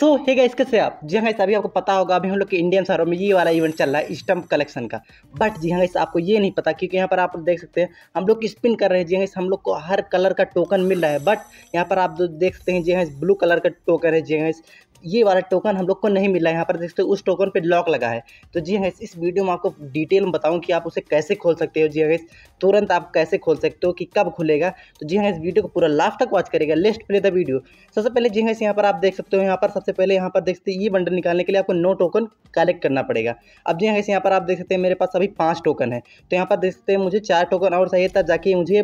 सो है गाइस कैसे आप जी हाँ अभी आपको पता होगा अभी हम लोग के इंडियन शहरों में ये वाला इवेंट चल रहा है स्टम्प कलेक्शन का बट जी हाँ इस आपको ये नहीं पता क्योंकि यहाँ पर आप देख सकते हैं हम लोग स्पिन कर रहे हैं जी हाँ हम लोग को हर कलर का टोकन मिल रहा है बट यहाँ पर आप देख सकते हैं जी हाँ ब्लू कलर का टोकन है जी हाँ ये वाला टोकन हम लोग को नहीं मिला है यहाँ पर देखते हो उस टोकन पे लॉक लगा है तो जी हाँ इस वीडियो में आपको डिटेल में बताऊँ कि आप उसे कैसे खोल सकते हो जी हाँ तुरंत आप कैसे खोल सकते हो कि कब खुलेगा तो जी हाँ इस वीडियो को पूरा लास्ट तक वॉच करेगा लेस्ट प्ले द वीडियो सबसे पहले जी हाँ यहाँ पर आप देख सकते हो यहाँ पर सबसे पहले यहाँ पर देखते ये बंडल निकालने के लिए आपको नो टोकन कलेक्ट करना पड़ेगा अब जी हाँ यहाँ पर आप देख सकते हैं मेरे पास अभी पाँच टोकन है तो यहाँ पर देख सकते हैं मुझे चार टोकन और चाहिए था जाके मुझे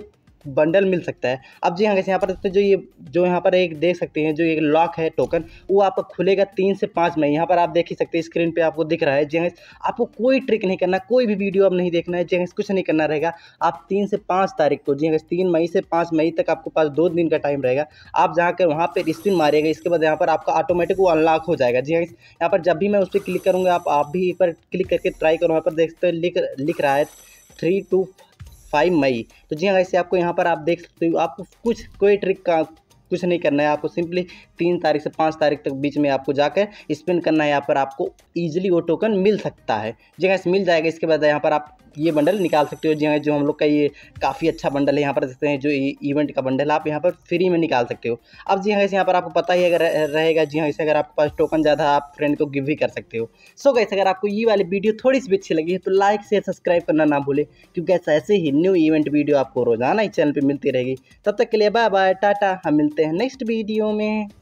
बंडल मिल सकता है अब जी हाँ कैसे यहाँ पर तो जो ये जो यहाँ पर एक देख सकते हैं जो एक लॉक है टोकन वो आपका खुलेगा तीन से पाँच में यहाँ पर आप देख ही सकते हैं स्क्रीन पे आपको दिख रहा है जी हाँ आपको कोई ट्रिक नहीं करना कोई भी वीडियो अब नहीं देखना है जी हाँ कुछ नहीं करना रहेगा आप तीन से पाँच तारीख को जी हाँ तीन मई से पाँच मई तक आपके पास दो दिन का टाइम रहेगा आप जाकर वहाँ पर स्पिन मारिएगा इसके बाद यहाँ पर आपका ऑटोमेटिक वो अनलॉक हो जाएगा जी हाँ यहाँ पर जब भी मैं उस पर क्लिक करूँगा आप भी पर क्लिक करके ट्राई करूँ यहाँ पर देखते लिख लिख रहा है थ्री टू फाइव मई तो जी हाँ ऐसे आपको यहाँ पर आप देख सकते हो आपको कुछ कोई ट्रिक का कुछ नहीं करना है आपको सिंपली तीन तारीख से पाँच तारीख तक बीच में आपको जाकर स्पिन करना है यहाँ पर आपको ईजिली वो टोकन मिल सकता है जी हाँ मिल जाएगा इसके बाद यहाँ पर आप ये बंडल निकाल सकते हो जी जो हम लोग का ये काफ़ी अच्छा बंडल है यहाँ पर देखते हैं जो इवेंट e- का बंडल आप यहाँ पर फ्री में निकाल सकते हो अब जी हाँ यहाँ पर आपको पता ही अगर रहेगा जी हाँ इसे अगर आपके पास टोकन ज़्यादा आप फ्रेंड को गिव भी कर सकते हो सो गैस अगर आपको ये वाली वीडियो थोड़ी सी भी अच्छी लगी है तो लाइक शेयर सब्सक्राइब करना ना भूलें क्योंकि ऐसे ही न्यू इवेंट वीडियो आपको रोजाना इस चैनल पर मिलती रहेगी तब तक के लिए बाय बाय टाटा हम मिलते हैं नेक्स्ट वीडियो में